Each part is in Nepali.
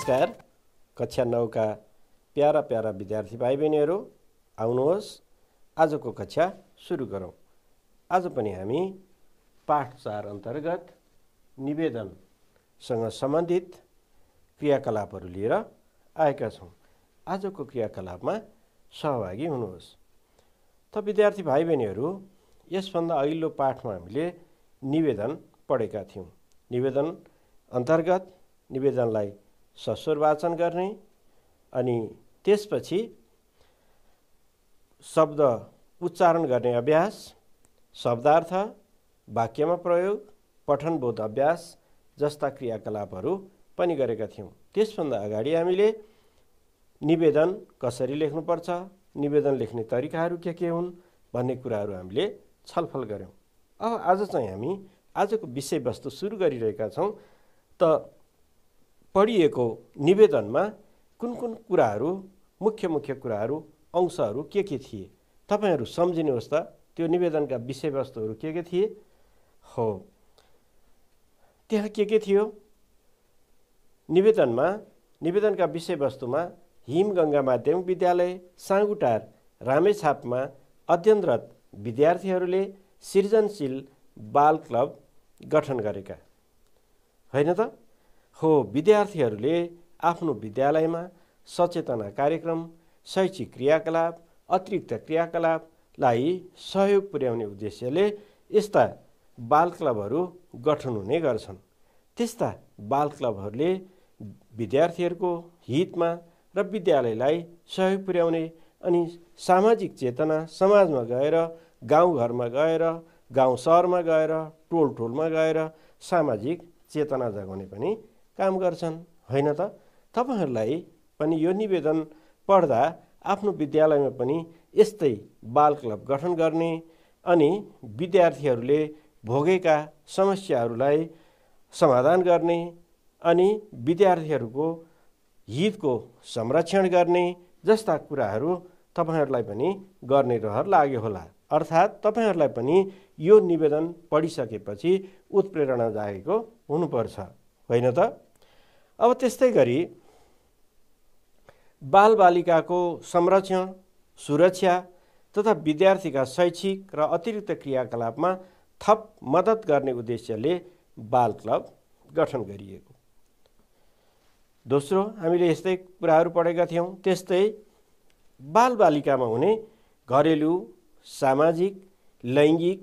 नमस्कार कक्षा नौका प्यारा प्यारा विद्यार्थी भाइ बहिनीहरू आउनुहोस् आजको कक्षा सुरु गरौँ आज पनि हामी पाठ चार अन्तर्गत निवेदनसँग सम्बन्धित क्रियाकलापहरू लिएर आएका छौँ आजको क्रियाकलापमा सहभागी हुनुहोस् त विद्यार्थी भाइ बहिनीहरू यसभन्दा अघिल्लो पाठमा हामीले निवेदन पढेका थियौँ निवेदन अन्तर्गत निवेदनलाई सस्वर वाचन गर्ने अनि त्यसपछि शब्द उच्चारण गर्ने अभ्यास शब्दार्थ वाक्यमा प्रयोग पठनबोध अभ्यास जस्ता क्रियाकलापहरू पनि गरेका थियौँ त्यसभन्दा अगाडि हामीले निवेदन कसरी लेख्नुपर्छ निवेदन लेख्ने तरिकाहरू के के हुन् भन्ने कुराहरू हामीले छलफल गऱ्यौँ अब आज चाहिँ हामी आजको विषयवस्तु सुरु गरिरहेका छौँ त पढिएको निवेदनमा कुन कुन कुराहरू मुख्य मुख्य कुराहरू अंशहरू के के थिए तपाईँहरू सम्झिनुहोस् त त्यो निवेदनका विषयवस्तुहरू के के थिए हो त्यहाँ के के थियो निवेदनमा निवेदनका विषयवस्तुमा हिमगङ्गा माध्यमिक विद्यालय साँगुटार रामेछापमा अध्ययनरत विद्यार्थीहरूले सृजनशील बाल क्लब गठन गरेका होइन त हो विद्यार्थीहरूले आफ्नो विद्यालयमा सचेतना कार्यक्रम शैक्षिक क्रियाकलाप अतिरिक्त क्रियाकलापलाई सहयोग पुर्याउने उद्देश्यले यस्ता बाल क्लबहरू गठन हुने गर्छन् त्यस्ता बाल क्लबहरूले विद्यार्थीहरूको हितमा र विद्यालयलाई सहयोग पुर्याउने अनि सामाजिक चेतना समाजमा गएर गाउँघरमा गएर गाउँ सहरमा गएर टोल टोलमा गएर सामाजिक चेतना जगाउने पनि काम गर्छन् होइन त तपाईँहरूलाई पनि यो निवेदन पढ्दा आफ्नो विद्यालयमा पनि यस्तै बाल क्लब गठन गर्ने अनि विद्यार्थीहरूले भोगेका समस्याहरूलाई समाधान गर्ने अनि विद्यार्थीहरूको हितको संरक्षण गर्ने जस्ता कुराहरू तपाईँहरूलाई पनि गर्ने रहर लाग्यो होला अर्थात् तपाईँहरूलाई पनि यो निवेदन पढिसकेपछि उत्प्रेरणा जागेको हुनुपर्छ होइन त अब त्यस्तै गरी बालबालिकाको संरक्षण सुरक्षा तथा विद्यार्थीका शैक्षिक र अतिरिक्त क्रियाकलापमा थप मद्दत गर्ने उद्देश्यले बाल क्लब गठन गरिएको दोस्रो हामीले यस्तै कुराहरू पढेका थियौँ त्यस्तै बालबालिकामा हुने घरेलु सामाजिक लैङ्गिक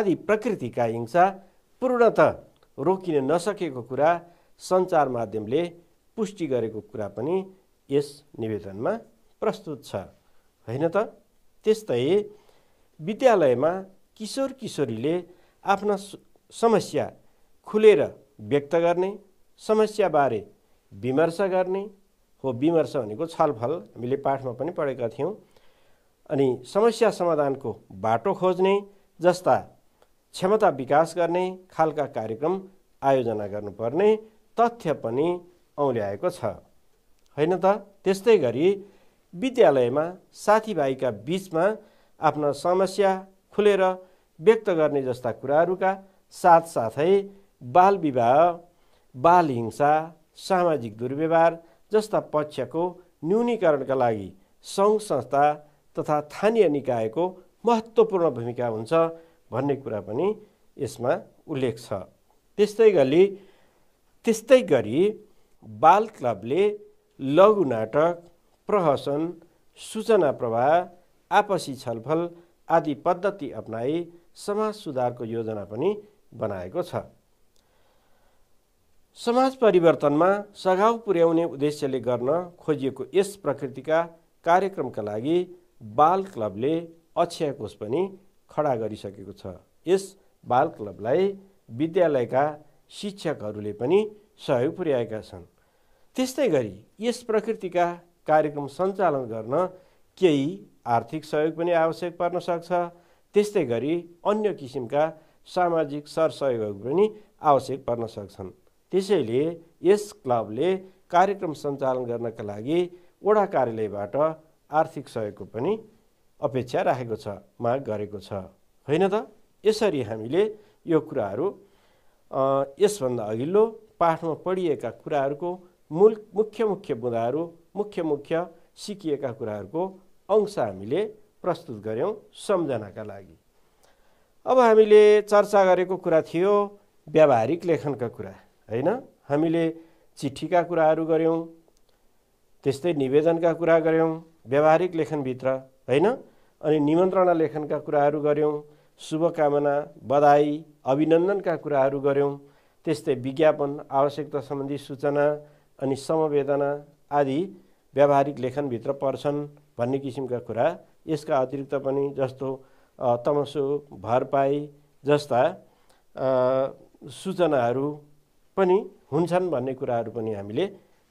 आदि प्रकृतिका हिंसा पूर्णत रोकिन नसकेको कुरा सञ्चार माध्यमले पुष्टि गरेको कुरा पनि यस निवेदनमा प्रस्तुत छ होइन त त्यस्तै विद्यालयमा किशोर किशोरीले आफ्ना समस्या खुलेर व्यक्त गर्ने समस्याबारे विमर्श गर्ने हो विमर्श भनेको छलफल हामीले पाठमा पनि पढेका थियौँ अनि समस्या समाधानको बाटो खोज्ने जस्ता क्षमता विकास गर्ने खालका कार्यक्रम आयोजना गर्नुपर्ने तथ्य पनि औल्याएको छ होइन त त्यस्तै गरी विद्यालयमा साथीभाइका बिचमा आफ्ना समस्या खुलेर व्यक्त गर्ने जस्ता कुराहरूका साथसाथै बाल विवाह बाल हिंसा सामाजिक दुर्व्यवहार जस्ता पक्षको न्यूनीकरणका लागि सङ्घ संस्था तथा स्थानीय निकायको महत्त्वपूर्ण भूमिका हुन्छ भन्ने कुरा पनि यसमा उल्लेख छ त्यस्तै गरी त्यस्तै गरी बाल क्लबले लघु नाटक प्रहसन सूचना प्रवाह आपसी छलफल आदि पद्धति अप्नाई समाज सुधारको योजना पनि बनाएको छ समाज परिवर्तनमा सघाउ पुर्याउने उद्देश्यले गर्न खोजिएको यस प्रकृतिका कार्यक्रमका लागि बाल क्लबले अक्षय कोष पनि खडा गरिसकेको छ यस बाल क्लबलाई विद्यालयका शिक्षकहरूले पनि सहयोग पुर्याएका छन् त्यस्तै गरी यस प्रकृतिका कार्यक्रम सञ्चालन गर्न केही आर्थिक सहयोग पनि आवश्यक पर्न सक्छ त्यस्तै गरी अन्य किसिमका सामाजिक सरसहयोग पनि आवश्यक पर्न सक्छन् त्यसैले यस क्लबले कार्यक्रम सञ्चालन गर्नका लागि वडा कार्यालयबाट आर्थिक सहयोगको पनि अपेक्षा राखेको छ माग गरेको छ होइन त यसरी हामीले यो कुराहरू यसभन्दा अघिल्लो पाठमा पढिएका कुराहरूको मूल मुख्य मुख्य बुँदाहरू मुख्य मुख्य सिकिएका कुराहरूको अंश हामीले प्रस्तुत गऱ्यौँ सम्झनाका लागि अब हामीले चर्चा गरेको कुरा थियो व्यावहारिक लेखनका कुरा होइन हामीले चिठीका कुराहरू गऱ्यौँ त्यस्तै निवेदनका कुरा गऱ्यौँ व्यावहारिक लेखनभित्र होइन अनि निमन्त्रणा लेखनका कुराहरू गऱ्यौँ शुभकामना बधाई अभिनन्दनका कुराहरू गऱ्यौँ त्यस्तै विज्ञापन आवश्यकता सम्बन्धी सूचना अनि समवेदना आदि व्यावहारिक लेखनभित्र पर्छन् भन्ने किसिमका कुरा यसका अतिरिक्त पनि जस्तो तमसो भरपाई जस्ता सूचनाहरू पनि हुन्छन् भन्ने कुराहरू पनि हामीले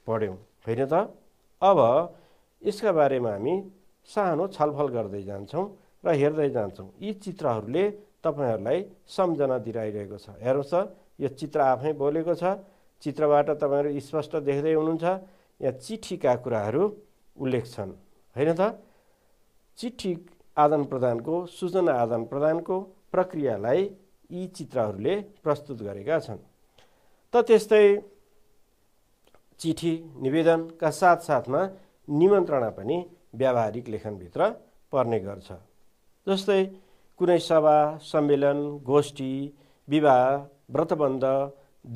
पढ्यौँ होइन त अब यसका बारेमा हामी सानो छलफल गर्दै जान्छौँ र हेर्दै जान्छौँ यी चित्रहरूले तपाईँहरूलाई सम्झना दिइरहेको छ हेर्नुहोस् त यो चित्र आफै बोलेको छ चित्रबाट तपाईँहरू स्पष्ट देख्दै हुनुहुन्छ यहाँ चिठीका कुराहरू उल्लेख छन् होइन त चिठी आदान प्रदानको सूचना आदान प्रदानको प्रक्रियालाई यी चित्रहरूले प्रस्तुत गरेका छन् त त्यस्तै चिठी निवेदनका साथसाथमा निमन्त्रणा पनि व्यावहारिक लेखनभित्र पर्ने गर्छ जस्तै कुनै सभा सम्मेलन गोष्ठी विवाह व्रतबन्ध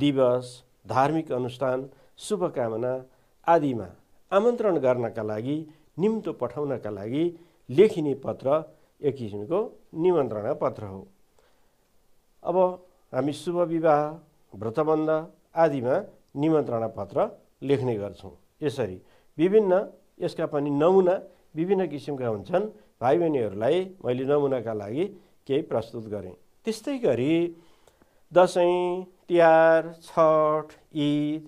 दिवस धार्मिक अनुष्ठान शुभकामना आदिमा आमन्त्रण गर्नका लागि निम्तो पठाउनका लागि लेखिने पत्र एक किसिमको निमन्त्रणा पत्र हो अब हामी शुभ विवाह व्रतबन्ध आदिमा निमन्त्रणा पत्र लेख्ने गर्छौँ यसरी विभिन्न यसका पनि नमुना विभिन्न किसिमका हुन्छन् भाइ बहिनीहरूलाई मैले नमुनाका लागि केही प्रस्तुत गरेँ त्यस्तै गरी दसैँ तिहार छठ ईद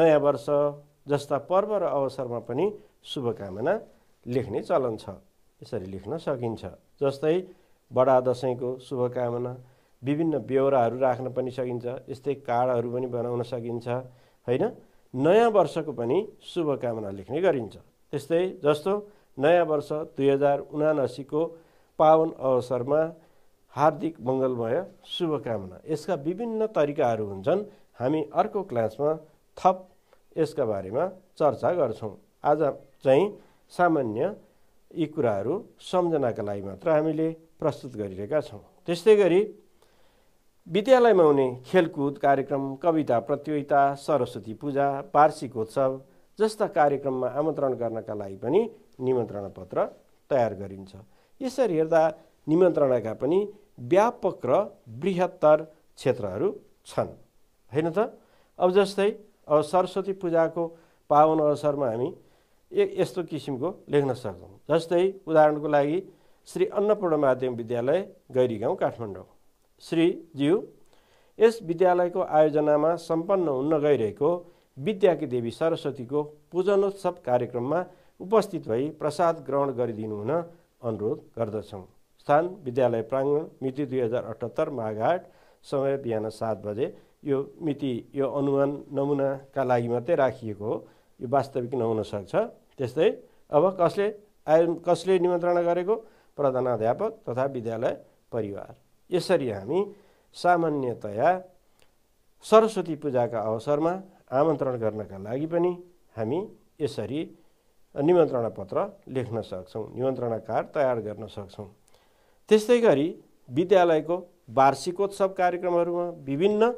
नयाँ वर्ष जस्ता पर्व र अवसरमा पनि शुभकामना लेख्ने चलन छ यसरी लेख्न सकिन्छ जस्तै बडा दसैँको शुभकामना विभिन्न बेहोराहरू राख्न पनि सकिन्छ यस्तै कार्डहरू पनि बनाउन सकिन्छ होइन नयाँ वर्षको पनि शुभकामना लेख्ने गरिन्छ त्यस्तै जस्तो नयाँ वर्ष दुई हजार उनासीको पावन अवसरमा हार्दिक मङ्गलमय शुभकामना यसका विभिन्न तरिकाहरू हुन्छन् हामी अर्को क्लासमा थप यसका बारेमा चर्चा गर्छौँ आज चाहिँ सामान्य यी कुराहरू सम्झनाका लागि मात्र हामीले प्रस्तुत गरिरहेका छौँ त्यस्तै गरी विद्यालयमा हुने खेलकुद कार्यक्रम कविता प्रतियोगिता सरस्वती पूजा वार्षिकोत्सव जस्ता कार्यक्रममा आमन्त्रण गर्नका लागि पनि निमन्त्रणा पत्र तयार गरिन्छ यसरी हेर्दा निमन्त्रणाका पनि व्यापक र बृहत्तर क्षेत्रहरू छन् होइन त अब जस्तै अब सरस्वती पूजाको पावन अवसरमा हामी ए यस्तो किसिमको लेख्न सक्छौँ जस्तै उदाहरणको लागि श्री अन्नपूर्ण माध्यमिक विद्यालय गैरी गाउँ काठमाडौँ श्रीज्यू यस विद्यालयको आयोजनामा सम्पन्न हुन गइरहेको विद्याकी देवी सरस्वतीको पूजनोत्सव कार्यक्रममा उपस्थित भई प्रसाद ग्रहण गरिदिनु हुन अनुरोध गर्दछौँ स्थान विद्यालय प्राङ्गण मिति दुई हजार अठहत्तर माघाट समय बिहान सात बजे यो मिति यो अनुमान नमुनाका लागि मात्रै राखिएको हो यो वास्तविक नहुन सक्छ त्यस्तै अब कसले आयो कसले निमन्त्रणा गरेको प्रधानाध्यापक तथा विद्यालय परिवार यसरी हामी सामान्यतया सरस्वती पूजाका अवसरमा आमन्त्रण गर्नका लागि पनि हामी यसरी निमन्त्रणा पत्र लेख्न सक्छौँ निमन्त्रणा कार्ड तयार गर्न सक्छौँ त्यस्तै गरी विद्यालयको वार्षिकोत्सव कार्यक्रमहरूमा विभिन्न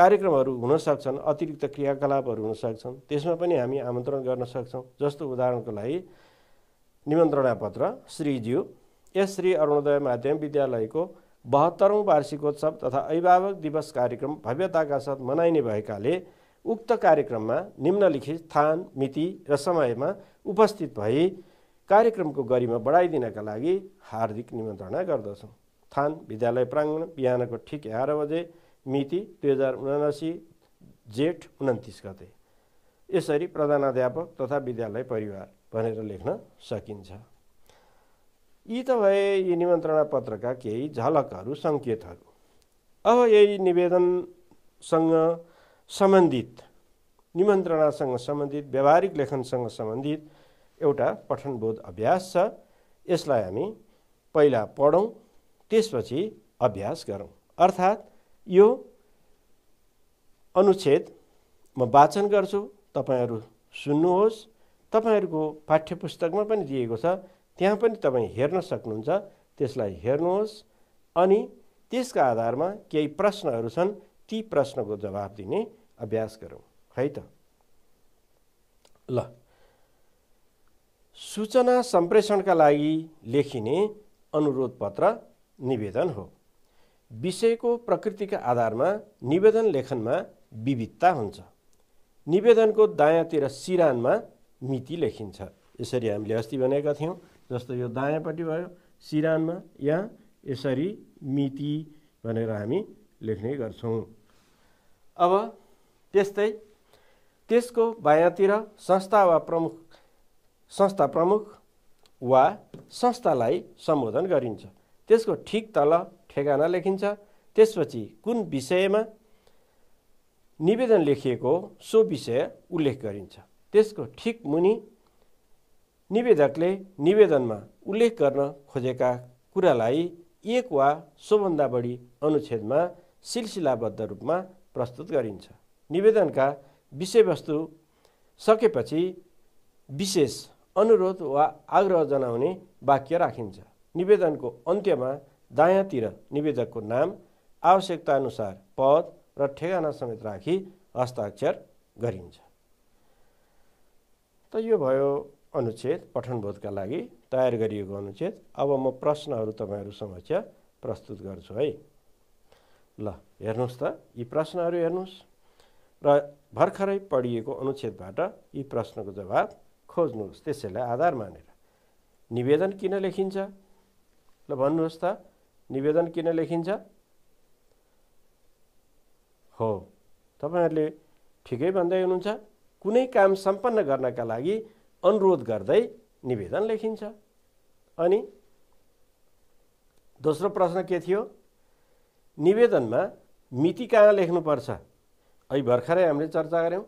कार्यक्रमहरू हुन सक्छन् अतिरिक्त क्रियाकलापहरू हुन सक्छन् त्यसमा पनि हामी आमन्त्रण गर्न सक्छौँ जस्तो उदाहरणको लागि निमन्त्रणा पत्र श्रीज्यू यस श्री अरुणोदय माध्यम विद्यालयको बहत्तरौँ वार्षिकोत्सव तथा अभिभावक दिवस कार्यक्रम भव्यताका साथ मनाइने भएकाले उक्त कार्यक्रममा निम्नलिखित स्थान मिति र समयमा उपस्थित भई कार्यक्रमको गरिमा बढाइदिनका लागि हार्दिक निमन्त्रणा गर्दछौँ स्थान विद्यालय प्राङ्गण बिहानको ठिक एघार बजे मिति दुई हजार उनासी जेठ उन्तिस गते यसरी प्रधानाध्यापक तथा विद्यालय परिवार भनेर लेख्न सकिन्छ यी त भए यी निमन्त्रणा पत्रका केही झलकहरू सङ्केतहरू अब यही निवेदनसँग सम्बन्धित निमन्त्रणासँग सम्बन्धित व्यावहारिक लेखनसँग सम्बन्धित एउटा पठनबोध अभ्यास छ यसलाई हामी पहिला पढौँ त्यसपछि अभ्यास गरौँ अर्थात् यो अनुच्छेद म वाचन गर्छु तपाईँहरू सुन्नुहोस् तपाईँहरूको पाठ्य पुस्तकमा पनि दिएको छ त्यहाँ पनि तपाईँ हेर्न सक्नुहुन्छ त्यसलाई हेर्नुहोस् अनि त्यसका आधारमा केही प्रश्नहरू छन् ती प्रश्नको जवाब दिने अभ्यास गरौँ है त ल सूचना सम्प्रेषणका लागि लेखिने अनुरोध पत्र निवेदन हो विषयको प्रकृतिका आधारमा निवेदन लेखनमा विविधता हुन्छ निवेदनको दायाँतिर सिरानमा मिति लेखिन्छ यसरी हामीले अस्ति भनेका थियौँ जस्तो यो दायाँपट्टि भयो सिरानमा यहाँ यसरी मिति भनेर हामी लेख्ने गर्छौँ अब त्यस्तै त्यसको बायाँतिर संस्था वा प्रमुख संस्था प्रमुख वा संस्थालाई सम्बोधन गरिन्छ त्यसको ठिक तल ठेगाना लेखिन्छ त्यसपछि कुन विषयमा निवेदन लेखिएको सो विषय उल्लेख गरिन्छ त्यसको ठिक मुनि निवेदकले निवेदनमा उल्लेख गर्न खोजेका कुरालाई एक वा सोभन्दा बढी अनुच्छेदमा सिलसिलाबद्ध रूपमा प्रस्तुत गरिन्छ निवेदनका विषयवस्तु सकेपछि विशेष अनुरोध वा आग्रह जनाउने वाक्य राखिन्छ निवेदनको अन्त्यमा दायाँतिर निवेदकको नाम आवश्यकताअनुसार पद र ठेगाना समेत राखी हस्ताक्षर गरिन्छ त यो भयो अनुच्छेद पठनबोधका लागि तयार गरिएको अनुच्छेद अब म प्रश्नहरू तपाईँहरू समक्ष प्रस्तुत गर्छु है ल हेर्नुहोस् त यी प्रश्नहरू हेर्नुहोस् र भर्खरै पढिएको अनुच्छेदबाट यी प्रश्नको जवाब खोज्नुहोस् त्यसैलाई आधार मानेर निवेदन किन लेखिन्छ ल भन्नुहोस् त निवेदन किन लेखिन्छ हो तपाईँहरूले ठिकै भन्दै हुनुहुन्छ कुनै काम सम्पन्न गर्नका लागि अनुरोध गर्दै निवेदन लेखिन्छ अनि दोस्रो प्रश्न के थियो निवेदनमा मिति कहाँ लेख्नुपर्छ अहिले भर्खरै हामीले चर्चा गऱ्यौँ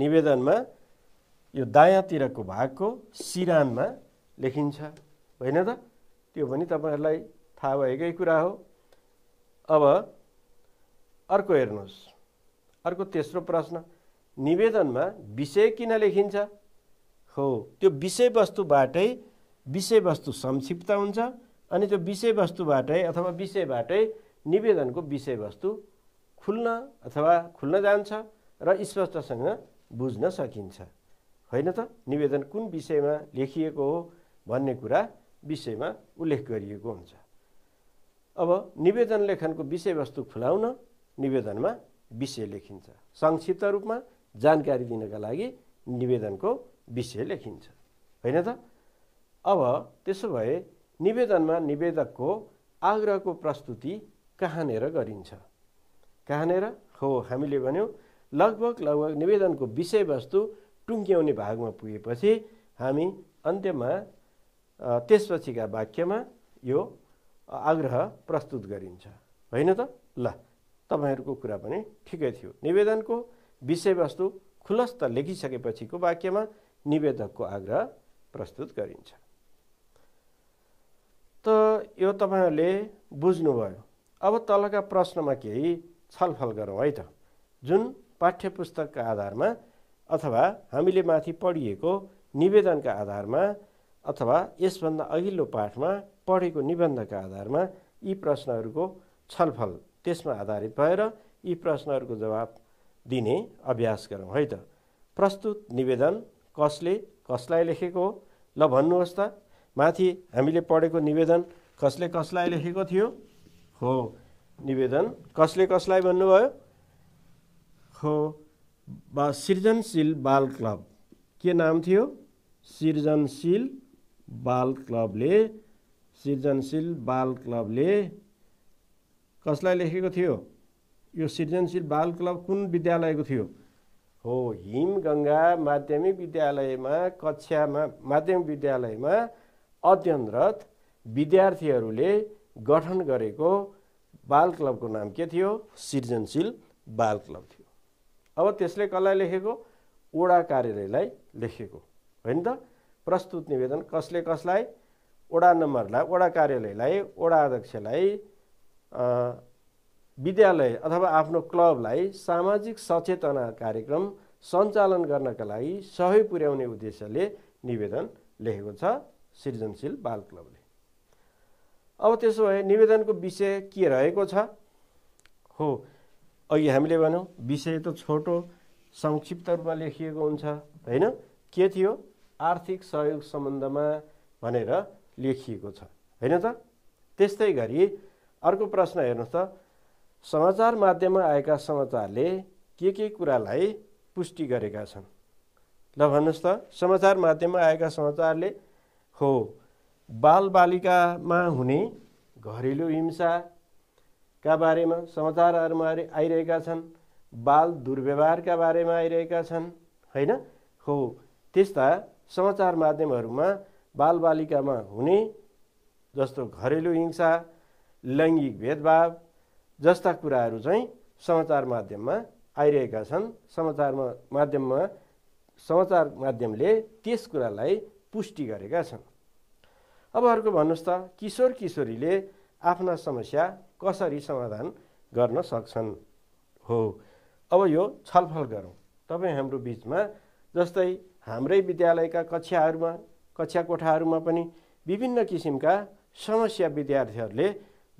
निवेदनमा यो दायाँतिरको भागको सिरानमा लेखिन्छ होइन त त्यो पनि तपाईँहरूलाई थाहा भएकै कुरा हो अब अर्को हेर्नुहोस् अर्को तेस्रो प्रश्न निवेदनमा विषय किन लेखिन्छ हो त्यो विषयवस्तुबाटै विषयवस्तु संक्षिप्त हुन्छ अनि त्यो विषयवस्तुबाटै अथवा विषयबाटै निवेदनको विषयवस्तु खुल्न अथवा खुल्न जान्छ र स्पष्टसँग बुझ्न सकिन्छ होइन त निवेदन कुन विषयमा लेखिएको हो भन्ने कुरा विषयमा उल्लेख गरिएको हुन्छ अब निवेदन लेखनको विषयवस्तु खुलाउन निवेदनमा विषय लेखिन्छ संक्षिप्त रूपमा जानकारी दिनका लागि निवेदनको विषय लेखिन्छ होइन त अब त्यसो भए निवेदनमा निवेदकको आग्रहको प्रस्तुति कहाँनिर गरिन्छ कहाँनिर हो हामीले भन्यौँ लगभग लगभग निवेदनको विषयवस्तु टुङ्क्याउने भागमा पुगेपछि हामी अन्त्यमा त्यसपछिका वाक्यमा यो आग्रह प्रस्तुत गरिन्छ होइन त ल तपाईँहरूको कुरा पनि ठिकै थियो निवेदनको विषयवस्तु खुलस्त लेखिसकेपछिको वाक्यमा निवेदकको आग्रह प्रस्तुत गरिन्छ त यो तपाईँहरूले बुझ्नुभयो अब तलका प्रश्नमा केही छलफल गरौँ है त जुन पाठ्य पुस्तकका आधारमा अथवा हामीले माथि पढिएको निवेदनका आधारमा अथवा यसभन्दा अघिल्लो पाठमा पढेको निबन्धका आधारमा यी प्रश्नहरूको छलफल त्यसमा आधारित भएर यी प्रश्नहरूको जवाब दिने अभ्यास गरौँ है त प्रस्तुत निवेदन कसले कसलाई लेखेको हो ल भन्नुहोस् त माथि हामीले पढेको निवेदन कसले कसलाई लेखेको थियो हो निवेदन कसले कसलाई भन्नुभयो हो बा सृजनशील बाल क्लब के नाम थियो सृजनशील बाल क्लबले सृजनशील बाल क्लबले कसलाई लेखेको थियो यो सृजनशील बाल क्लब कुन विद्यालयको थियो हो हिमगङ्गा माध्यमिक विद्यालयमा कक्षामा माध्यमिक विद्यालयमा अध्ययनरत विद्यार्थीहरूले गठन गरेको बाल क्लबको नाम के थियो सृजनशील बाल क्लब थियो अब त्यसले कसलाई लेखेको ओडा कार्यालयलाई लेखेको होइन त प्रस्तुत निवेदन कसले कसलाई ओडा नम्बरलाई ओडा कार्यालयलाई ओडा अध्यक्षलाई विद्यालय अथवा आफ्नो क्लबलाई सामाजिक सचेतना कार्यक्रम सञ्चालन गर्नका लागि सहयोग पुर्याउने उद्देश्यले निवेदन लेखेको छ सृजनशील बाल क्लबले अब त्यसो भए निवेदनको विषय के रहेको छ हो अघि हामीले भनौँ विषय त छोटो संक्षिप्त रूपमा लेखिएको हुन्छ होइन के थियो आर्थिक सहयोग सम्बन्धमा भनेर लेखिएको छ होइन त त्यस्तै गरी अर्को प्रश्न हेर्नुहोस् त समाचार माध्यममा आएका समाचारले के के कुरालाई पुष्टि गरेका छन् ल भन्नुहोस् त समाचार माध्यममा आएका समाचारले हो बालबालिकामा हुने घरेलु हिंसाका बारेमा समाचारहरूमा आइरहेका छन् बाल दुर्व्यवहारका बारेमा आइरहेका छन् होइन हो त्यस्ता समाचार माध्यमहरूमा बालबालिकामा हुने जस्तो घरेलु हिंसा लैङ्गिक भेदभाव जस्ता कुराहरू चाहिँ समाचार माध्यममा आइरहेका छन् समाचारमा माध्यममा समाचार माध्यमले त्यस कुरालाई पुष्टि गरेका छन् अब अर्को भन्नुहोस् त किशोर किशोरीले आफ्ना समस्या कसरी समाधान गर्न सक्छन् हो अब यो छलफल गरौँ तपाईँ हाम्रो बिचमा जस्तै हाम्रै विद्यालयका कक्षाहरूमा कक्षा कोठाहरूमा पनि विभिन्न किसिमका समस्या विद्यार्थीहरूले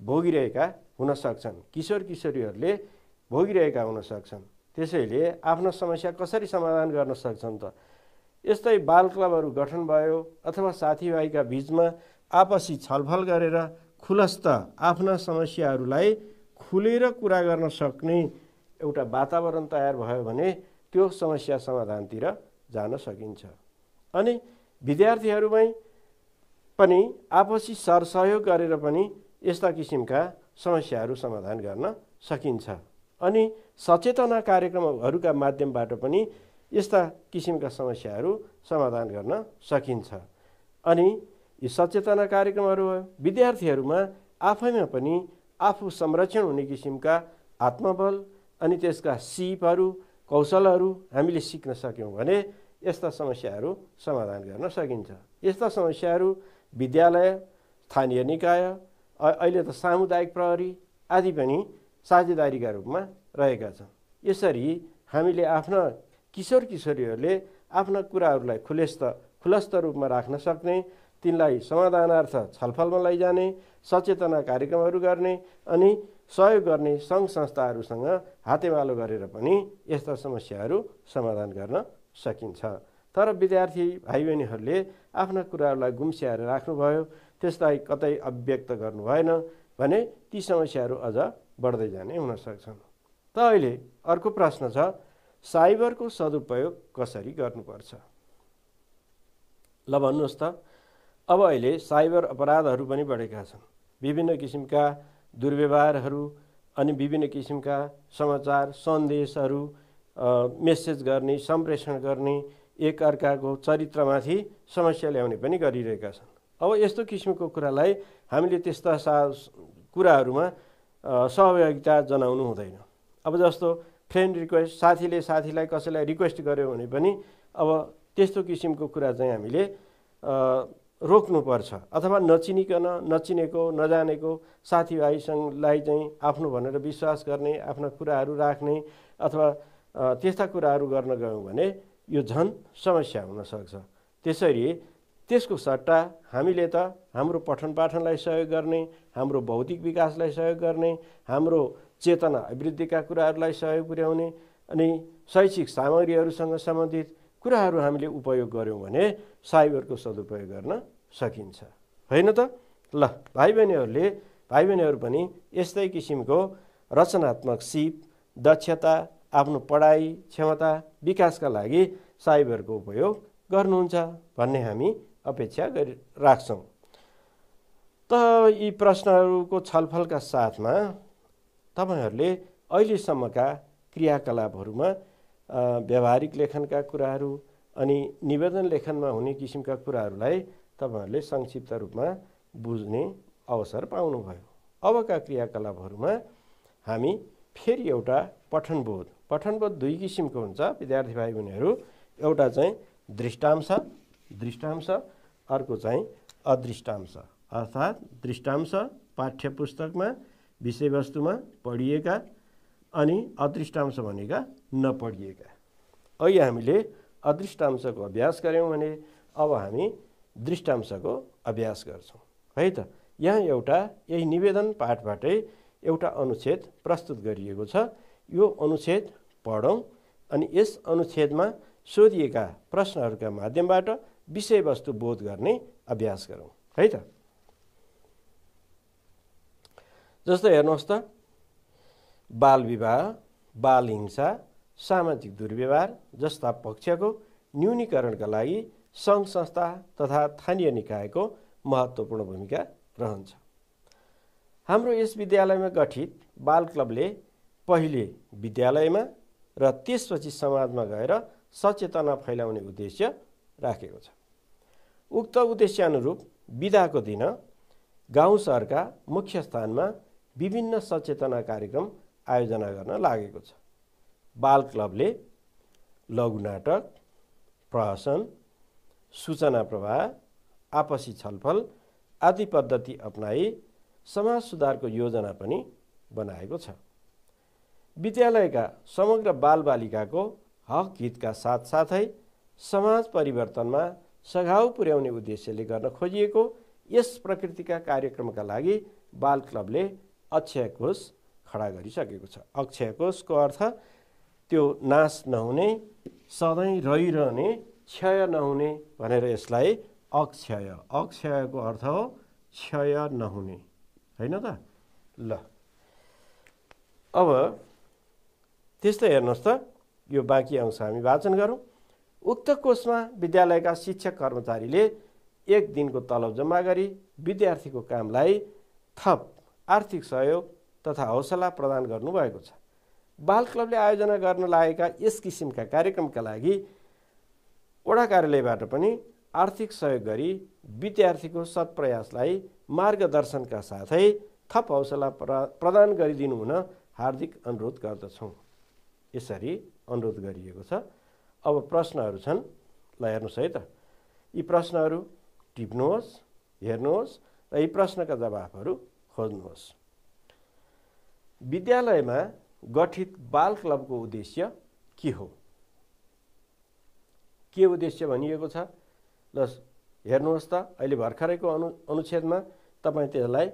भोगिरहेका हुन सक्छन् किशोर किशोरीहरूले भोगिरहेका हुन सक्छन् त्यसैले आफ्नो समस्या कसरी समाधान गर्न सक्छन् त यस्तै बाल क्लबहरू गठन भयो अथवा साथीभाइका बिचमा आपसी छलफल गरेर खुलस्त आफ्ना समस्याहरूलाई खुलेर कुरा गर्न सक्ने एउटा वातावरण तयार भयो भने त्यो समस्या समाधानतिर जान सकिन्छ अनि विद्यार्थीहरूमै पनि आपसी सरसहयोग गरेर पनि यस्ता किसिमका समस्याहरू समाधान गर्न सकिन्छ अनि सचेतना कार्यक्रमहरूका माध्यमबाट पनि यस्ता किसिमका समस्याहरू समाधान गर्न सकिन्छ अनि यो सचेतना कार्यक्रमहरू भयो विद्यार्थीहरूमा आफैमा पनि आफू संरक्षण हुने किसिमका आत्मबल अनि त्यसका सिपहरू कौशलहरू हामीले सिक्न सक्यौँ भने यस्ता समस्याहरू समाधान गर्न सकिन्छ यस्ता समस्याहरू विद्यालय स्थानीय निकाय अहिले त सामुदायिक प्रहरी आदि पनि साझेदारीका रूपमा रहेका छन् यसरी हामीले आफ्ना किशोर किशोरीहरूले आफ्ना कुराहरूलाई खुलेस्त खुलस्त रूपमा राख्न सक्ने तिनलाई समाधानार्थ छलफलमा लैजाने सचेतना कार्यक्रमहरू गर्ने अनि सहयोग गर्ने सङ्घ संस्थाहरूसँग हातेमालो गरेर पनि यस्ता समस्याहरू समाधान गर्न सकिन्छ तर विद्यार्थी भाइ बहिनीहरूले आफ्ना कुराहरूलाई गुम्स्याएर राख्नुभयो त्यसलाई कतै अभिव्यक्त गर्नु भएन भने ती समस्याहरू अझ बढ्दै जाने हुन सक्छन् त अहिले अर्को प्रश्न छ साइबरको सदुपयोग कसरी गर्नुपर्छ ल भन्नुहोस् त अब अहिले साइबर अपराधहरू पनि बढेका छन् विभिन्न किसिमका दुर्व्यवहारहरू अनि विभिन्न किसिमका समाचार सन्देशहरू मेसेज गर्ने सम्प्रेषण गर्ने एकअर्काको चरित्रमाथि समस्या ल्याउने पनि गरिरहेका छन् अब यस्तो किसिमको कुरालाई हामीले त्यस्ता सा कुराहरूमा सहभागिता जनाउनु हुँदैन अब जस्तो फ्रेन्ड रिक्वेस्ट साथीले साथीलाई कसैलाई रिक्वेस्ट गर्यो भने पनि अब त्यस्तो किसिमको कुरा चाहिँ हामीले रोक्नुपर्छ अथवा नचिनिकन नचिनेको नजानेको साथीभाइसँगलाई चाहिँ आफ्नो भनेर विश्वास गर्ने आफ्ना कुराहरू राख्ने अथवा त्यस्ता कुराहरू गर्न गयौँ भने यो झन् समस्या हुनसक्छ त्यसरी त्यसको सट्टा हामीले त हाम्रो पठन पाठनलाई सहयोग गर्ने हाम्रो भौतिक विकासलाई सहयोग गर्ने हाम्रो चेतना अभिवृद्धिका कुराहरूलाई सहयोग पुर्याउने अनि शैक्षिक सामग्रीहरूसँग सम्बन्धित कुराहरू हामीले उपयोग गऱ्यौँ भने साइबरको सदुपयोग गर्न सकिन्छ होइन त ल भाइ बहिनीहरूले भाइ बहिनीहरू पनि यस्तै किसिमको रचनात्मक सिप दक्षता आफ्नो पढाइ क्षमता विकासका लागि साइबरको उपयोग गर्नुहुन्छ भन्ने हामी अपेक्षा गरि राख्छौँ त यी प्रश्नहरूको छलफलका साथमा तपाईँहरूले अहिलेसम्मका क्रियाकलापहरूमा व्यावहारिक लेखनका कुराहरू अनि निवेदन लेखनमा हुने किसिमका कुराहरूलाई तपाईँहरूले संक्षिप्त रूपमा बुझ्ने अवसर पाउनुभयो अबका क्रियाकलापहरूमा हामी फेरि एउटा पठनबोध पठनबोध दुई किसिमको हुन्छ विद्यार्थी भाइ बहिनीहरू एउटा चाहिँ दृष्टांश दृष्टांश अर्को चाहिँ अदृष्टांश अर्थात् दृष्टांश पाठ्यपुस्तकमा विषयवस्तुमा पढिएका अनि अदृष्टांश भनेका नपढिएका अहिले हामीले अदृष्टांशको अभ्यास गऱ्यौँ भने अब हामी दृष्टांशको अभ्यास गर्छौँ है त यहाँ एउटा यही निवेदन पाठबाटै एउटा अनुच्छेद प्रस्तुत गरिएको छ यो अनुच्छेद पढौँ अनि यस अनुच्छेदमा सोधिएका प्रश्नहरूका माध्यमबाट विषयवस्तु बोध गर्ने अभ्यास गरौँ है त जस्तै हेर्नुहोस् त बाल विवाह बाल हिंसा सामाजिक दुर्व्यवहार जस्ता पक्षको न्यूनीकरणका लागि सङ्घ संस्था तथा स्थानीय निकायको महत्त्वपूर्ण भूमिका रहन्छ हाम्रो यस विद्यालयमा गठित बाल क्लबले पहिले विद्यालयमा र त्यसपछि समाजमा गएर सचेतना फैलाउने उद्देश्य राखेको छ उक्त उद्देश्यअनुरूप विदाको दिन गाउँ सहरका मुख्य स्थानमा विभिन्न सचेतना कार्यक्रम आयोजना गर्न लागेको छ बाल क्लबले लघुनाटक प्रहसन सूचना प्रवाह आपसी छलफल आदि पद्धति अप्नाई समाज सुधारको योजना पनि बनाएको छ विद्यालयका समग्र बालबालिकाको हक हितका साथसाथै समाज परिवर्तनमा सघाउ पुर्याउने उद्देश्यले गर्न खोजिएको यस प्रकृतिका कार्यक्रमका लागि बाल क्लबले अक्षय कोष खडा गरिसकेको छ कोषको अर्थ त्यो नाश नहुने सधैँ रहिरहने क्षय नहुने भनेर यसलाई अक्षय अक्षयको अर्थ हो क्षय नहुने होइन त ल अब त्यस्तै हेर्नुहोस् त यो बाँकी अंश हामी वाचन गरौँ उक्त कोषमा विद्यालयका शिक्षक कर्मचारीले एक दिनको तलब जम्मा गरी विद्यार्थीको कामलाई थप आर्थिक सहयोग तथा हौसला प्रदान गर्नुभएको छ बाल क्लबले आयोजना गर्न लागेका यस किसिमका कार्यक्रमका लागि वडा कार्यालयबाट पनि आर्थिक सहयोग गरी विद्यार्थीको सत्प्रयासलाई मार्गदर्शनका साथै थप हौसला प्रदान गरिदिनु हुन हार्दिक अनुरोध गर्दछौँ यसरी अनुरोध गरिएको छ अब प्रश्नहरू छन् ल हेर्नुहोस् है त यी प्रश्नहरू टिप्नुहोस् हेर्नुहोस् र यी प्रश्नका जवाफहरू खोज्नुहोस् विद्यालयमा गठित बाल क्लबको उद्देश्य के हो के उद्देश्य भनिएको छ ल हेर्नुहोस् त अहिले भर्खरैको अनु अनुच्छेदमा तपाईँ त्यसलाई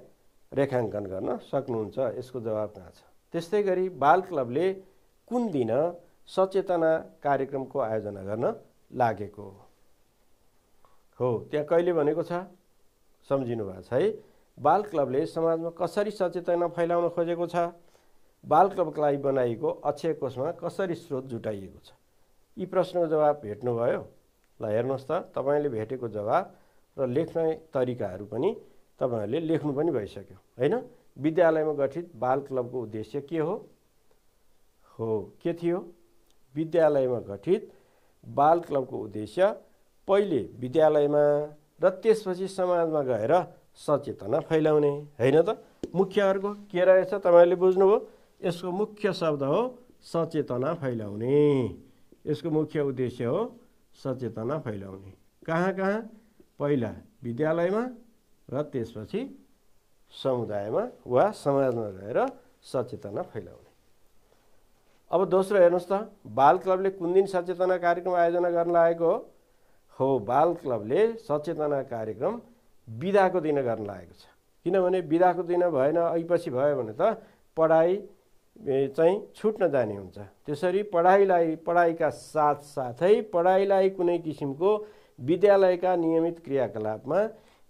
रेखाङ्कन गर्न सक्नुहुन्छ यसको जवाब कहाँ छ त्यस्तै गरी बाल क्लबले कुन दिन सचेतना कार्यक्रमको आयोजना गर्न लागेको हो त्यहाँ कहिले भनेको छ सम्झिनु भएको छ है बाल क्लबले समाजमा कसरी सचेतना फैलाउन खोजेको छ बाल क्लबका लागि बनाइएको अक्षय कोषमा कसरी स्रोत जुटाइएको छ यी प्रश्नको जवाब भेट्नुभयो ल हेर्नुहोस् त तपाईँले भेटेको जवाब र लेख्ने तरिकाहरू पनि तपाईँहरूले लेख्नु पनि भइसक्यो होइन विद्यालयमा गठित बाल क्लबको उद्देश्य के हो हो के थियो विद्यालयमा गठित बाल क्लबको उद्देश्य पहिले विद्यालयमा र त्यसपछि समाजमा गएर सचेतना फैलाउने होइन त मुख्य अर्को के रहेछ तपाईँहरूले बुझ्नुभयो यसको मुख्य शब्द हो सचेतना फैलाउने यसको मुख्य उद्देश्य हो सचेतना फैलाउने कहाँ कहाँ पहिला विद्यालयमा र त्यसपछि समुदायमा वा समाजमा रहेर सचेतना फैलाउने अब दोस्रो हेर्नुहोस् त बाल क्लबले कुन दिन सचेतना कार्यक्रम आयोजना गर्न लागेको हो हो बाल क्लबले सचेतना कार्यक्रम बिदाको दिन गर्न लागेको छ किनभने बिदाको दिन भएन पछि भयो भने त पढाइ चाहिँ छुट्न जाने हुन्छ त्यसरी पढाइलाई पढाइका साथ साथै पढाइलाई कुनै किसिमको विद्यालयका नियमित क्रियाकलापमा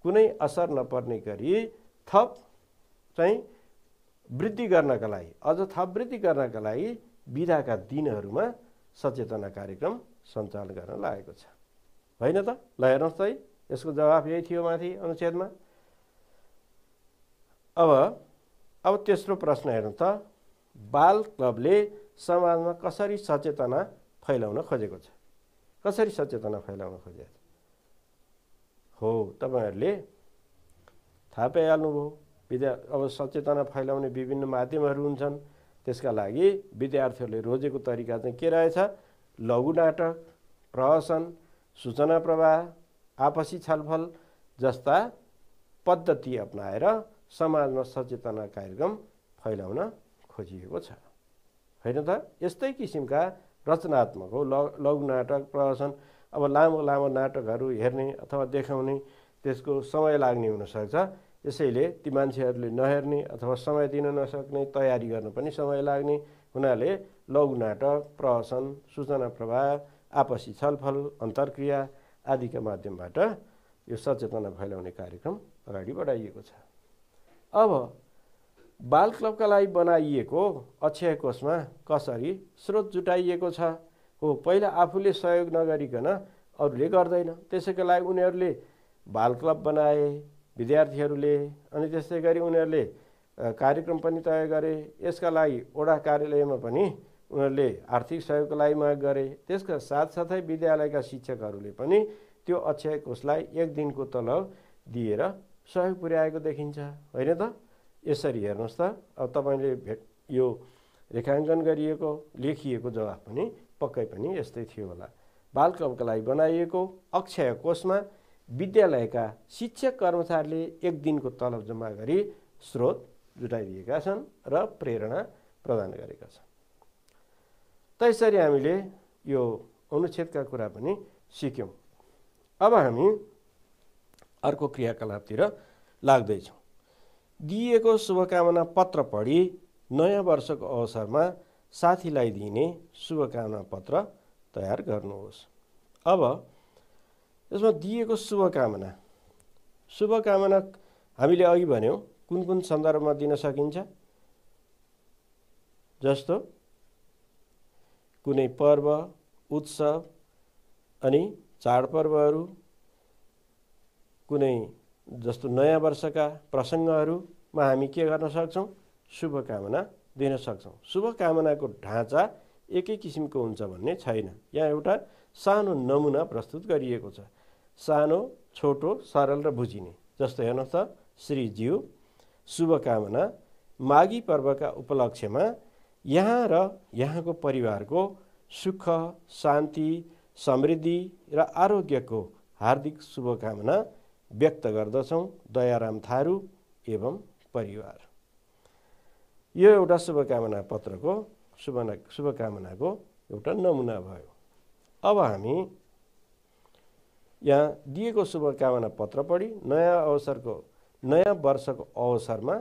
कुनै असर नपर्ने गरी थप चाहिँ वृद्धि गर्नका लागि अझ थप वृद्धि गर्नका लागि विधाका दिनहरूमा सचेतना कार्यक्रम सञ्चालन गर्न लागेको छ होइन त ल हेर्नुहोस् त है यसको जवाफ यही थियो माथि अनुच्छेदमा अब अब तेस्रो प्रश्न हेर्नु त बाल क्लबले समाजमा कसरी सचेतना फैलाउन खोजेको छ कसरी सचेतना फैलाउन खोजेको छ हो तपाईँहरूले थाहा पाइहाल्नुभयो विद्या अब सचेतना फैलाउने विभिन्न माध्यमहरू हुन्छन् त्यसका लागि विद्यार्थीहरूले रोजेको तरिका चाहिँ के रहेछ लघु नाटक प्रहसन सूचना प्रवाह आपसी छलफल जस्ता पद्धति अप्नाएर समाजमा सचेतना कार्यक्रम फैलाउन खोजिएको छ होइन त यस्तै किसिमका रचनात्मक हो ल लघु नाटक प्रदर्शन अब लामो लामो नाटकहरू हेर्ने अथवा देखाउने त्यसको समय लाग्ने हुनसक्छ यसैले ती मान्छेहरूले नहेर्ने अथवा समय दिन नसक्ने तयारी गर्न पनि समय लाग्ने हुनाले लघु नाटक प्रहसन सूचना प्रवाह आपसी छलफल अन्तर्क्रिया आदिका माध्यमबाट यो सचेतना फैलाउने कार्यक्रम अगाडि बढाइएको छ अब बाल क्लबका लागि बनाइएको अक्षय कोषमा कसरी स्रोत जुटाइएको छ हो पहिला आफूले सहयोग नगरिकन अरूले गर्दैन त्यसैको लागि उनीहरूले बाल क्लब बनाए विद्यार्थीहरूले अनि त्यसै गरी उनीहरूले कार्यक्रम पनि तय गरे यसका लागि वडा कार्यालयमा पनि उनीहरूले आर्थिक सहयोगको लागि माग गरे त्यसका साथसाथै विद्यालयका शिक्षकहरूले पनि त्यो अक्षय कोषलाई एक दिनको तलब दिएर सहयोग पुर्याएको देखिन्छ होइन त यसरी हेर्नुहोस् त अब तपाईँले भेट यो रेखाङ्कन गरिएको लेखिएको जवाब पनि पक्कै पनि यस्तै थियो होला बालक्लबका लागि बनाइएको अक्षय कोषमा विद्यालयका शिक्षक कर्मचारीले एक दिनको तलब जम्मा गरी स्रोत जुटाइदिएका छन् र प्रेरणा प्रदान गरेका छन् त्यसरी हामीले यो अनुच्छेदका कुरा पनि सिक्यौँ अब हामी अर्को क्रियाकलापतिर लाग्दैछौँ दिइएको शुभकामना पत्र पढी नयाँ वर्षको अवसरमा साथीलाई दिने शुभकामना पत्र तयार गर्नुहोस् अब यसमा दिएको शुभकामना शुभकामना हामीले अघि भन्यौँ कुन कुन सन्दर्भमा दिन सकिन्छ जस्तो कुनै पर्व उत्सव अनि चाडपर्वहरू कुनै जस्तो नयाँ वर्षका प्रसङ्गहरूमा हामी के गर्न सक्छौँ शुभकामना दिन सक्छौँ शुभकामनाको ढाँचा एकै किसिमको हुन्छ भन्ने छैन यहाँ एउटा सानो नमुना प्रस्तुत गरिएको छ सानो छोटो सरल र बुझिने जस्तो हेर्नुहोस् त श्रीज्यू शुभकामना माघी पर्वका उपलक्ष्यमा यहाँ र यहाँको परिवारको सुख शान्ति समृद्धि र आरोग्यको हार्दिक शुभकामना व्यक्त गर्दछौँ दयाराम थारू एवं परिवार यो एउटा शुभकामना पत्रको शुभ शुभकामनाको एउटा नमुना भयो अब हामी यहाँ दिएको शुभकामना पत्र पढी नयाँ अवसरको नयाँ वर्षको अवसरमा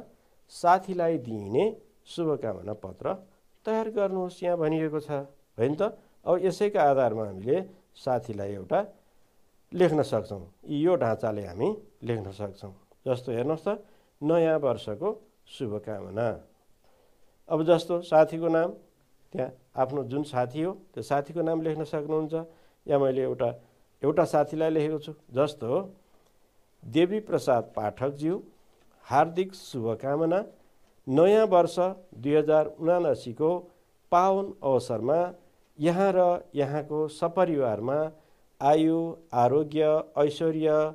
साथीलाई दिइने शुभकामना पत्र तयार गर्नुहोस् यहाँ भनिएको छ होइन त अब यसैका आधारमा हामीले साथीलाई एउटा लेख्न सक्छौँ यो ढाँचाले हामी लेख्न सक्छौँ जस्तो हेर्नुहोस् त नयाँ वर्षको शुभकामना अब जस्तो साथीको नाम त्यहाँ आफ्नो जुन साथी हो त्यो साथीको नाम लेख्न सक्नुहुन्छ या मैले एउटा एउटा साथीलाई लेखेको छु जस्तो देवी प्रसाद पाठकज्यू हार्दिक शुभकामना नयाँ वर्ष दुई हजार उनासीको पावन अवसरमा यहाँ र यहाँको सपरिवारमा आयु आरोग्य ऐश्वर्य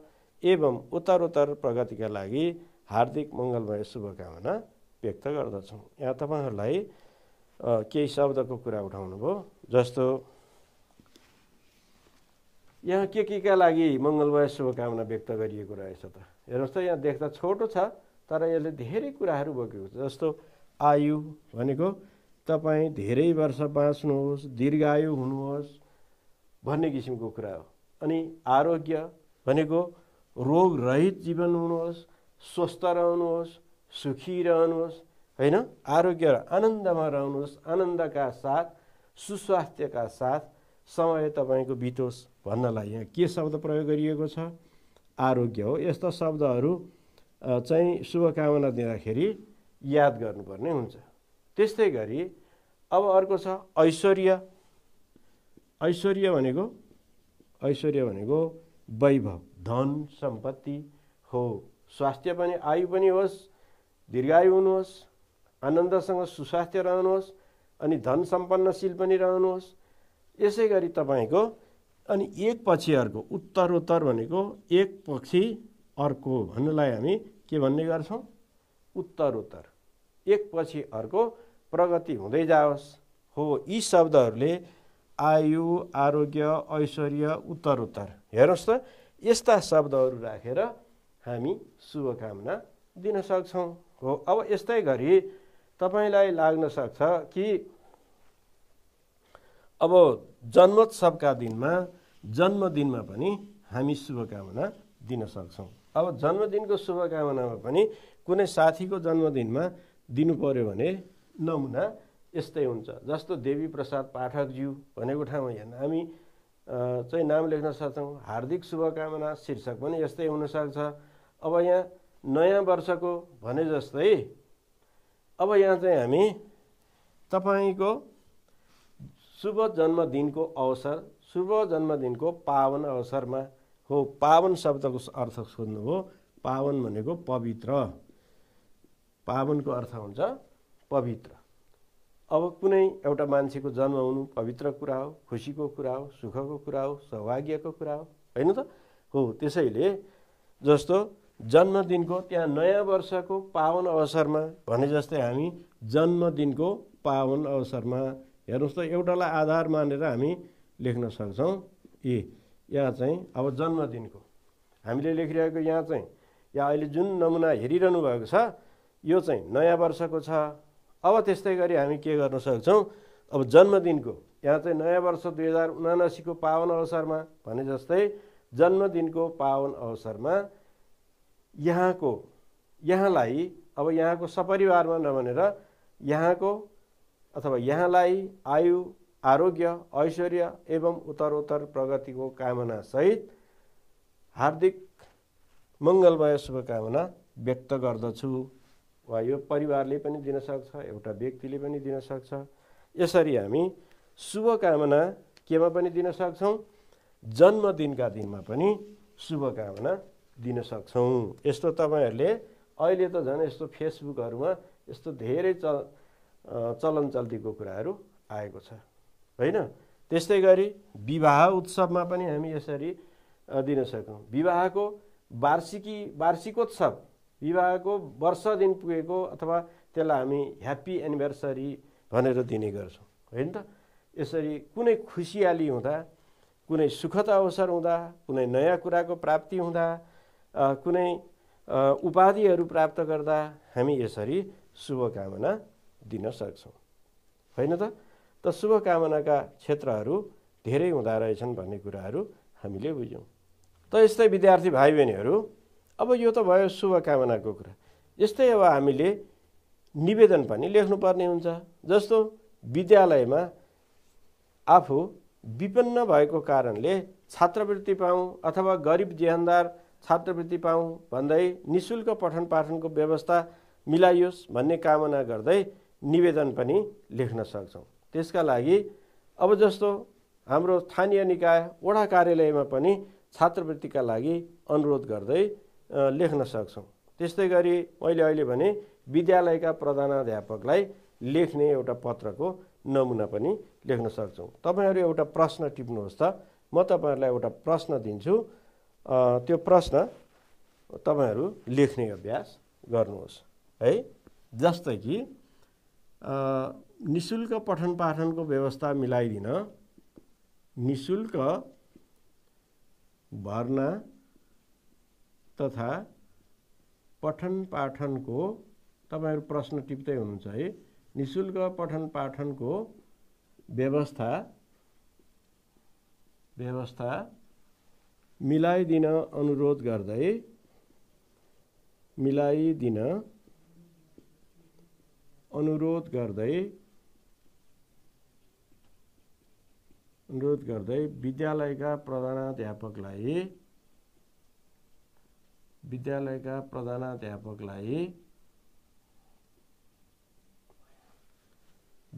एवं उत्तरोत्तर प्रगतिका लागि हार्दिक मङ्गलमय शुभकामना व्यक्त गर्दछौँ यहाँ तपाईँहरूलाई केही शब्दको कुरा उठाउनुभयो जस्तो यहाँ के केका लागि मङ्गलमय शुभकामना व्यक्त गरिएको रहेछ त हेर्नुहोस् त यहाँ देख्दा छोटो छ तर यसले धेरै कुराहरू बोकेको छ जस्तो आयु भनेको तपाईँ धेरै वर्ष बाँच्नुहोस् दीर्घायु हुनुहोस् भन्ने किसिमको कुरा हो अनि आरोग्य भनेको रोग रहित जीवन हुनुहोस् स्वस्थ रहनुहोस् सुखी रहनुहोस् होइन आरोग्य र आनन्दमा रहनुहोस् आनन्दका साथ सुस्वास्थ्यका साथ समय तपाईँको बितोस् भन्नलाई यहाँ के शब्द प्रयोग गरिएको छ आरोग्य हो यस्ता शब्दहरू चाहिँ शुभकामना दिँदाखेरि याद गर्नुपर्ने हुन्छ त्यस्तै गरी अब अर्को छ ऐश्वर्य ऐश्वर्य भनेको ऐश्वर्य भनेको वैभव धन सम्पत्ति हो स्वास्थ्य पनि आयु पनि होस् दीर्घायु हुनुहोस् आनन्दसँग सुस्वास्थ्य रहनुहोस् अनि धन सम्पन्नशील पनि रहनुहोस् यसै गरी तपाईँको अनि एक पछि अर्को उत्तरोत्तर भनेको एक पछि अर्को भन्नुलाई हामी के भन्ने गर्छौँ उत्तर उत्तर एकपछि अर्को प्रगति हुँदै जाओस् हो यी शब्दहरूले आयु आरोग्य ऐश्वर्य उत्तर उत्तर हेर्नुहोस् त यस्ता शब्दहरू राखेर रा, हामी शुभकामना दिन सक्छौँ हो अब यस्तै गरी तपाईँलाई लाग्न सक्छ कि अब जन्मोत्सवका दिनमा जन्मदिनमा पनि हामी शुभकामना दिन सक्छौँ अब जन्मदिनको शुभकामनामा पनि कुनै साथीको जन्मदिनमा दिनु पऱ्यो भने नमुना यस्तै हुन्छ जस्तो देवी प्रसाद पाठकज्यू भनेको ठाउँमा हेर्न हामी चाहिँ नाम लेख्न सक्छौँ हार्दिक शुभकामना शीर्षक पनि यस्तै हुनसक्छ अब यहाँ नयाँ वर्षको भने जस्तै अब यहाँ चाहिँ हामी तपाईँको शुभ जन्मदिनको अवसर शुभ जन्मदिनको पावन अवसरमा हो पावन शब्दको अर्थ सोध्नु हो पावन भनेको पवित्र पावनको अर्थ हुन्छ पवित्र अब कुनै एउटा मान्छेको जन्म हुनु पवित्र कुरा हो खुसीको कुरा हो सुखको कुरा हो सौभाग्यको कुरा हो होइन त हो त्यसैले जस्तो जन्मदिनको त्यहाँ नयाँ वर्षको पावन अवसरमा भने जस्तै हामी जन्मदिनको पावन अवसरमा हेर्नुहोस् त एउटालाई आधार मानेर हामी लेख्न सक्छौँ ए यहाँ चाहिँ अब जन्मदिनको हामीले लेखिरहेको यहाँ चाहिँ या अहिले जुन नमुना हेरिरहनु भएको छ यो चाहिँ नयाँ वर्षको छ अब त्यस्तै गरी हामी के गर्न सक्छौँ अब जन्मदिनको यहाँ चाहिँ नयाँ वर्ष दुई हजार उनासीको पावन अवसरमा भने जस्तै जन्मदिनको पावन अवसरमा यहाँको यहाँलाई अब यहाँको सपरिवारमा नभनेर यहाँको अथवा यहाँलाई आयु आरोग्य ऐश्वर्य एवं उत्तरोत्तर प्रगतिको सहित हार्दिक मङ्गलमय शुभकामना व्यक्त गर्दछु वा यो परिवारले पनि दिनसक्छ एउटा व्यक्तिले पनि दिनसक्छ यसरी हामी शुभकामना केमा पनि दिन सक्छौँ जन्मदिनका दिनमा पनि शुभकामना दिन सक्छौँ यस्तो तपाईँहरूले अहिले त झन् यस्तो फेसबुकहरूमा यस्तो धेरै चल चलन चल्तीको कुराहरू आएको छ होइन त्यस्तै गरी विवाह उत्सवमा पनि हामी यसरी दिन सक्यौँ विवाहको वार्षिकी वार्षिकोत्सव विवाहको वर्ष दिन पुगेको अथवा त्यसलाई हामी ह्याप्पी एनिभर्सरी भनेर दिने गर्छौँ होइन त यसरी कुनै खुसियाली हुँदा कुनै सुखद अवसर हुँदा कुनै नयाँ कुराको प्राप्ति हुँदा कुनै उपाधिहरू प्राप्त गर्दा हामी यसरी शुभकामना दिन सक्छौँ होइन त त शुभकामनाका क्षेत्रहरू धेरै हुँदा रहेछन् भन्ने कुराहरू हामीले बुझ्यौँ त यस्तै विद्यार्थी भाइ बहिनीहरू अब यो त भयो शुभकामनाको कुरा यस्तै अब हामीले निवेदन पनि लेख्नुपर्ने हुन्छ जस्तो विद्यालयमा आफू विपन्न भएको कारणले छात्रवृत्ति पाऊँ अथवा गरिब जेहन्दार छात्रवृत्ति पाऊँ भन्दै नि शुल्क पठन पाठनको व्यवस्था मिलाइयोस् भन्ने कामना गर्दै निवेदन पनि लेख्न सक्छौँ त्यसका लागि अब जस्तो हाम्रो स्थानीय निकाय वडा कार्यालयमा पनि छात्रवृत्तिका लागि अनुरोध गर्दै लेख्न सक्छौँ त्यस्तै गरी मैले अहिले भने विद्यालयका प्रधानाध्यापकलाई लेख्ने एउटा पत्रको नमुना पनि लेख्न सक्छौँ तपाईँहरू एउटा प्रश्न टिप्नुहोस् त म तपाईँहरूलाई एउटा प्रश्न दिन्छु त्यो प्रश्न तपाईँहरू लेख्ने अभ्यास गर्नुहोस् है जस्तै कि नि शुल्क पठन पाठनको व्यवस्था मिलाइदिन नि शुल्क भर्ना तथा पठन पाठनको तपाईँहरू प्रश्न टिप्दै हुनुहुन्छ है नि शुल्क पठन पाठनको व्यवस्था व्यवस्था मिलाइदिन अनुरोध गर्दै मिलाइदिन अनुरोध गर्दै अनुरोध गर्दै विद्यालयका प्रधानाध्यापकलाई विद्यालयका प्रधानाध्यापकलाई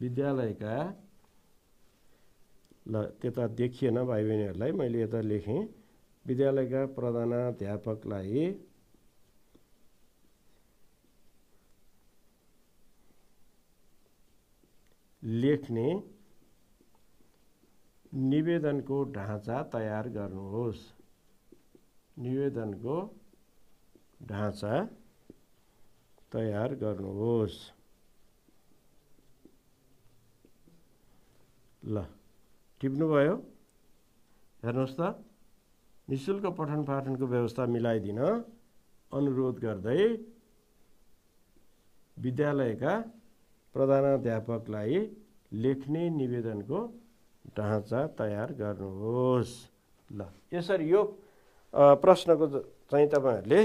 विद्यालयका ल त्यता देखिएन भाइ बहिनीहरूलाई मैले यता लेखेँ विद्यालयका प्रधानाध्यापकलाई लेख्ने निवेदनको ढाँचा तयार गर्नुहोस् निवेदनको ढाँचा तयार गर्नुहोस् ल टिप्नुभयो हेर्नुहोस् त नि शुल्क पठन पाठनको व्यवस्था मिलाइदिन अनुरोध गर्दै विद्यालयका प्रधानाध्यापकलाई लेख्ने निवेदनको ढाँचा तयार गर्नुहोस् ल यसरी यो प्रश्नको चाहिँ तपाईँहरूले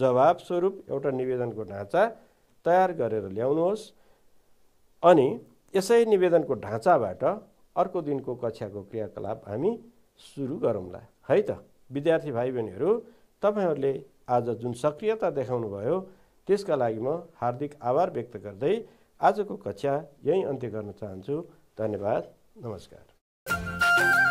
जवाब स्वरूप एउटा निवेदनको ढाँचा तयार गरेर ल्याउनुहोस् अनि यसै निवेदनको ढाँचाबाट अर्को दिनको कक्षाको क्रियाकलाप हामी सुरु गरौँला है त विद्यार्थी भाइ बहिनीहरू तपाईँहरूले आज जुन सक्रियता देखाउनुभयो त्यसका लागि म हार्दिक आभार व्यक्त गर्दै आजको कक्षा यहीँ अन्त्य गर्न चाहन्छु धन्यवाद नमस्कार Bye.